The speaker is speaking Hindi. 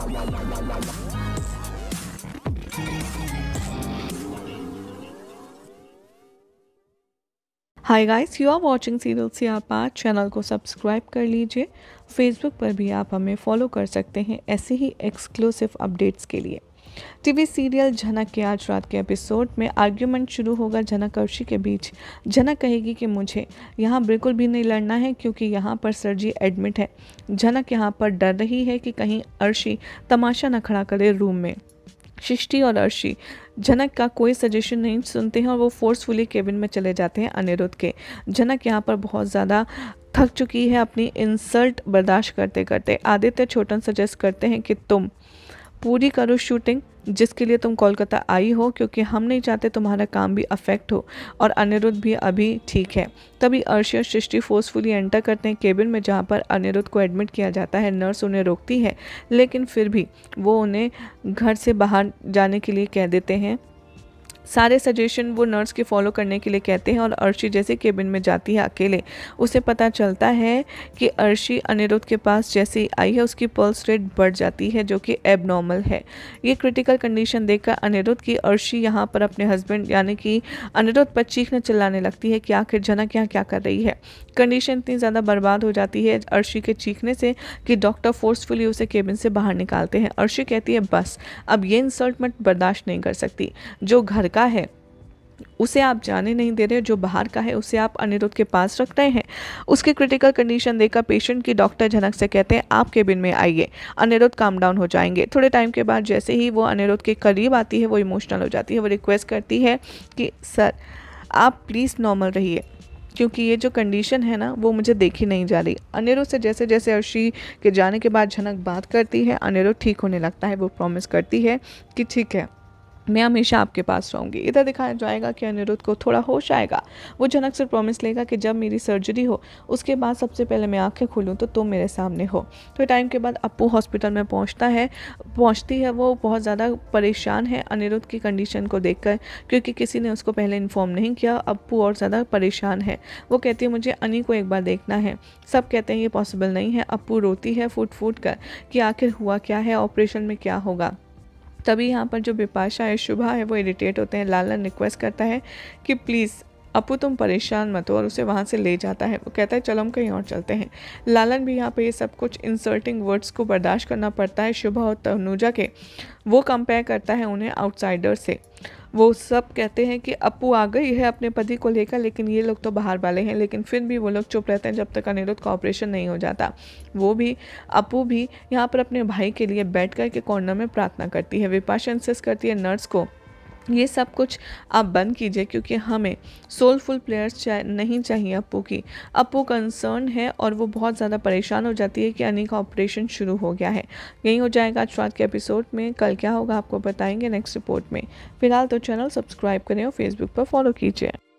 hi guys you are watching serial से आप आज चैनल को सब्सक्राइब कर लीजिए फेसबुक पर भी आप हमें फॉलो कर सकते हैं ऐसे ही एक्सक्लूसिव अपडेट्स के लिए टीवी सीरियल झनक के आज रात के एपिसोड में आर्ग्यूमेंट शुरू होगा झनक और के बीच झनक कहेगी कि मुझे यहाँ बिल्कुल भी नहीं लड़ना है क्योंकि यहाँ पर सर जी एडमिट है झनक यहाँ पर डर रही है कि कहीं अर्शी तमाशा न खड़ा करे रूम में शिष्टि और अर्शी झनक का कोई सजेशन नहीं सुनते हैं और वो फोर्सफुली केबिन में चले जाते हैं अनिरुद्ध के झनक यहाँ पर बहुत ज़्यादा थक चुकी है अपनी इंसल्ट बर्दाश्त करते करते आदित्य छोटन सजेस्ट करते हैं कि तुम पूरी करो शूटिंग जिसके लिए तुम कोलकाता आई हो क्योंकि हम नहीं चाहते तुम्हारा काम भी अफेक्ट हो और अनिरुद्ध भी अभी ठीक है तभी अर्श और सृष्टि फोर्सफुली एंटर करते हैं केबिन में जहाँ पर अनिरुद्ध को एडमिट किया जाता है नर्स उन्हें रोकती है लेकिन फिर भी वो उन्हें घर से बाहर जाने के लिए कह देते हैं सारे सजेशन वो नर्स के फॉलो करने के लिए कहते हैं और अर्शी जैसे केबिन में जाती है अकेले उसे पता चलता है कि अर्शी अनिरुद्ध के पास जैसे ही आई है उसकी पल्स रेट बढ़ जाती है जो कि एबनॉर्मल है ये क्रिटिकल कंडीशन देखकर अनिरुद्ध की अर्शी यहाँ पर अपने हस्बैंड यानी कि अनिरुद्ध पर चीखने चिल्लाने लगती है कि आखिर जनक यहाँ क्या कर रही है कंडीशन इतनी ज़्यादा बर्बाद हो जाती है अर्शी के चीखने से कि डॉक्टर फोर्सफुली उसे केबिन से बाहर निकालते हैं अर्शी कहती है बस अब ये इंसल्ट मैं बर्दाश्त नहीं कर सकती जो घर का है उसे आप जाने नहीं दे रहे जो बाहर का है उसे आप अनिरुद्ध के पास रख रहे हैं उसकी क्रिटिकल कंडीशन देखकर पेशेंट की डॉक्टर झनक से कहते हैं आप केबिन में आइए अनिरुद्ध काम डाउन हो जाएंगे थोड़े टाइम के बाद जैसे ही वो अनिरुद्ध के करीब आती है वो इमोशनल हो जाती है वो रिक्वेस्ट करती है कि सर आप प्लीज़ नॉर्मल रहिए क्योंकि ये जो कंडीशन है ना वो मुझे देखी नहीं जा रही अनिरुद्ध से जैसे जैसे अर्शी के जाने के बाद झनक बात करती है अनिरुद्ध ठीक होने लगता है वो प्रॉमिस करती है कि ठीक है मैं हमेशा आपके पास रहूंगी इधर दिखाया जाएगा कि अनिरुद्ध को थोड़ा होश आएगा वो जनक से प्रॉमिस लेगा कि जब मेरी सर्जरी हो उसके बाद सबसे पहले मैं आंखें खोलूँ तो तुम मेरे सामने हो तो टाइम के बाद अपू हॉस्पिटल में पहुँचता है पहुँचती है वो बहुत ज़्यादा परेशान है अनिरुद्ध की कंडीशन को कर क्योंकि किसी ने उसको पहले इन्फॉर्म नहीं किया अपू और ज़्यादा परेशान है वो कहती है मुझे अनी को एक बार देखना है सब कहते हैं ये पॉसिबल नहीं है अपू रोती है फूट फूट कर कि आखिर हुआ क्या है ऑपरेशन में क्या होगा तभी यहाँ पर जो बिपाशा है शुभा है वो इरिटेट होते हैं लालन रिक्वेस्ट करता है कि प्लीज़ अपू तुम परेशान मत हो और उसे वहाँ से ले जाता है वो कहता है चलो हम कहीं और चलते हैं लालन भी यहाँ पे ये सब कुछ इंसर्टिंग वर्ड्स को बर्दाश्त करना पड़ता है शुभा और तनुजा के वो कंपेयर करता है उन्हें आउटसाइडर से वो सब कहते हैं कि अपू आ गई है अपने पति को लेकर लेकिन ये लोग तो बाहर वाले हैं लेकिन फिर भी वो लोग चुप रहते हैं जब तक अनिरुद्ध का ऑपरेशन नहीं हो जाता वो भी अपू भी यहाँ पर अपने भाई के लिए बैठ कर के कॉर्नर में प्रार्थना करती है विपाशा इंसेस करती है नर्स को ये सब कुछ आप बंद कीजिए क्योंकि हमें सोलफुल प्लेयर्स चाह, नहीं चाहिए अपू की अपू कंसर्न है और वो बहुत ज़्यादा परेशान हो जाती है कि अनी का ऑपरेशन शुरू हो गया है यही हो जाएगा आज रात के एपिसोड में कल क्या होगा आपको बताएंगे नेक्स्ट रिपोर्ट में फिलहाल तो चैनल सब्सक्राइब करें और फेसबुक पर फॉलो कीजिए